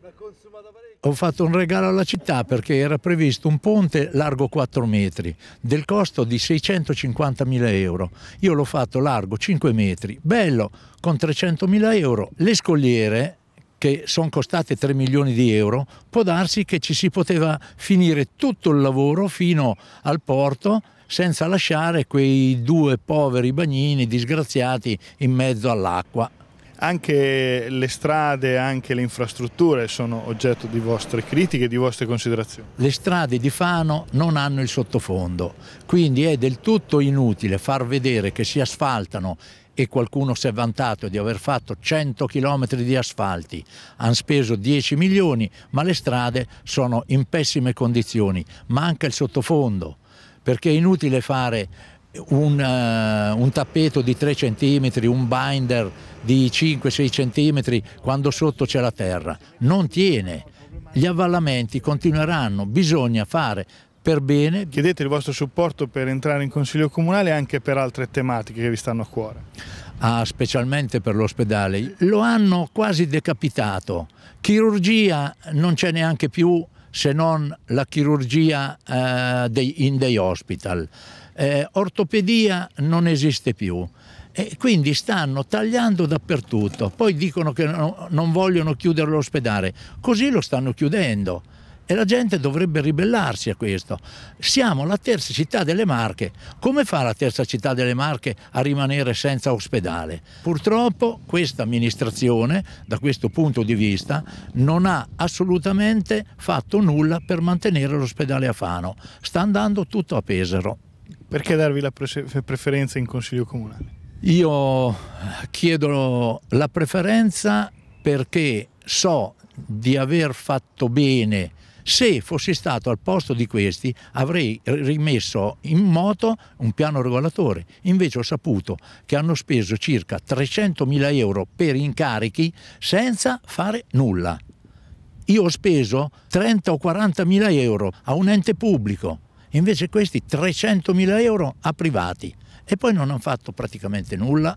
Diciamo Ho fatto un regalo alla città perché era previsto un ponte largo 4 metri, del costo di 650.000 euro. Io l'ho fatto largo 5 metri, bello, con 300.000 euro. Le scogliere che sono costate 3 milioni di euro, può darsi che ci si poteva finire tutto il lavoro fino al porto senza lasciare quei due poveri bagnini disgraziati in mezzo all'acqua anche le strade, anche le infrastrutture sono oggetto di vostre critiche, di vostre considerazioni. Le strade di Fano non hanno il sottofondo, quindi è del tutto inutile far vedere che si asfaltano e qualcuno si è vantato di aver fatto 100 km di asfalti, hanno speso 10 milioni, ma le strade sono in pessime condizioni, manca il sottofondo, perché è inutile fare un, uh, un, tappeto di 3 cm, un binder di 5-6 cm quando sotto c'è la terra. Non tiene. Gli avvallamenti continueranno, bisogna fare per bene. Chiedete il vostro supporto per entrare in Consiglio Comunale anche per altre tematiche che vi stanno a cuore. Ah, specialmente per l'ospedale. Lo hanno quasi decapitato. Chirurgia non c'è neanche più se non la chirurgia eh, dei, in dei hospital. Eh, ortopedia non esiste più. E quindi stanno tagliando dappertutto, poi dicono che no, non vogliono chiudere l'ospedale, così lo stanno chiudendo e la gente dovrebbe ribellarsi a questo. Siamo la terza città delle Marche. Come fa la terza città delle Marche a rimanere senza ospedale? Purtroppo questa amministrazione, da questo punto di vista, non ha assolutamente fatto nulla per mantenere l'ospedale a Fano. Sta andando tutto a Pesaro. Perché darvi la preferenza in Consiglio Comunale? Io chiedo la preferenza perché so di aver fatto bene se fossi stato al posto di questi avrei rimesso in moto un piano regolatore, invece ho saputo che hanno speso circa 300.000 euro per incarichi senza fare nulla. Io ho speso 30 o 40.000 euro a un ente pubblico, invece questi 300.000 euro a privati e poi non hanno fatto praticamente nulla